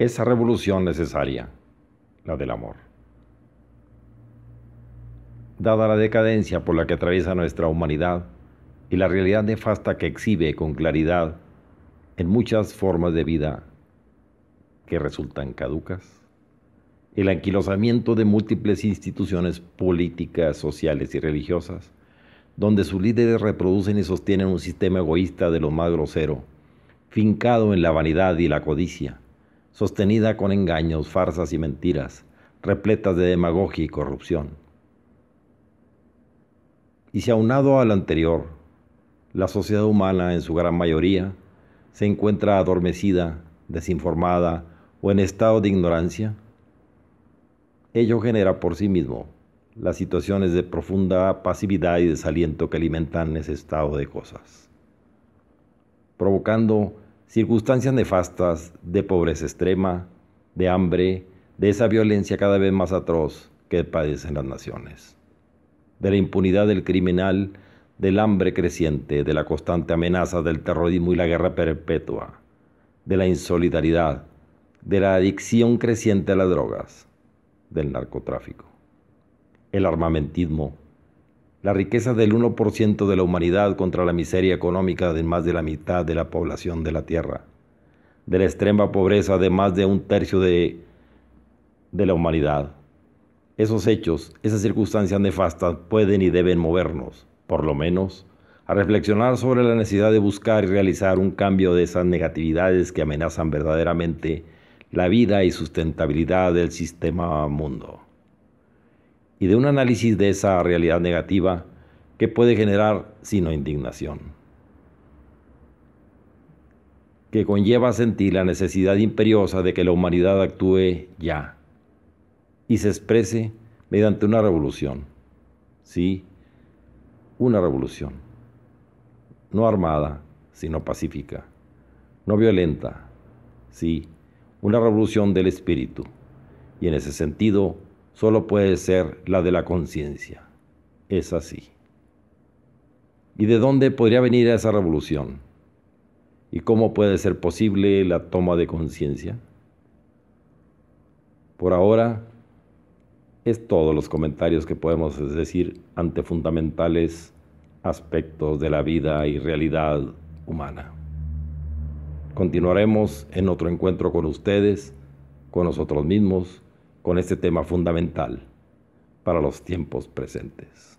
esa revolución necesaria, la del amor. Dada la decadencia por la que atraviesa nuestra humanidad y la realidad nefasta que exhibe con claridad en muchas formas de vida que resultan caducas, el anquilosamiento de múltiples instituciones políticas, sociales y religiosas, donde sus líderes reproducen y sostienen un sistema egoísta de lo más grosero, fincado en la vanidad y la codicia, sostenida con engaños, farsas y mentiras, repletas de demagogia y corrupción. Y si aunado al anterior, la sociedad humana en su gran mayoría se encuentra adormecida, desinformada o en estado de ignorancia, ello genera por sí mismo las situaciones de profunda pasividad y desaliento que alimentan ese estado de cosas, provocando circunstancias nefastas de pobreza extrema, de hambre, de esa violencia cada vez más atroz que padecen las naciones, de la impunidad del criminal, del hambre creciente, de la constante amenaza del terrorismo y la guerra perpetua, de la insolidaridad, de la adicción creciente a las drogas, del narcotráfico, el armamentismo, la riqueza del 1% de la humanidad contra la miseria económica de más de la mitad de la población de la Tierra, de la extrema pobreza de más de un tercio de, de la humanidad. Esos hechos, esas circunstancias nefastas pueden y deben movernos, por lo menos, a reflexionar sobre la necesidad de buscar y realizar un cambio de esas negatividades que amenazan verdaderamente la vida y sustentabilidad del sistema mundo y de un análisis de esa realidad negativa que puede generar sino indignación que conlleva sentir la necesidad imperiosa de que la humanidad actúe ya y se exprese mediante una revolución. Sí, una revolución. No armada, sino pacífica. No violenta. Sí, una revolución del espíritu. Y en ese sentido, solo puede ser la de la conciencia. Es así. ¿Y de dónde podría venir esa revolución? ¿Y cómo puede ser posible la toma de conciencia? Por ahora, es todos los comentarios que podemos decir ante fundamentales aspectos de la vida y realidad humana. Continuaremos en otro encuentro con ustedes, con nosotros mismos, con este tema fundamental para los tiempos presentes.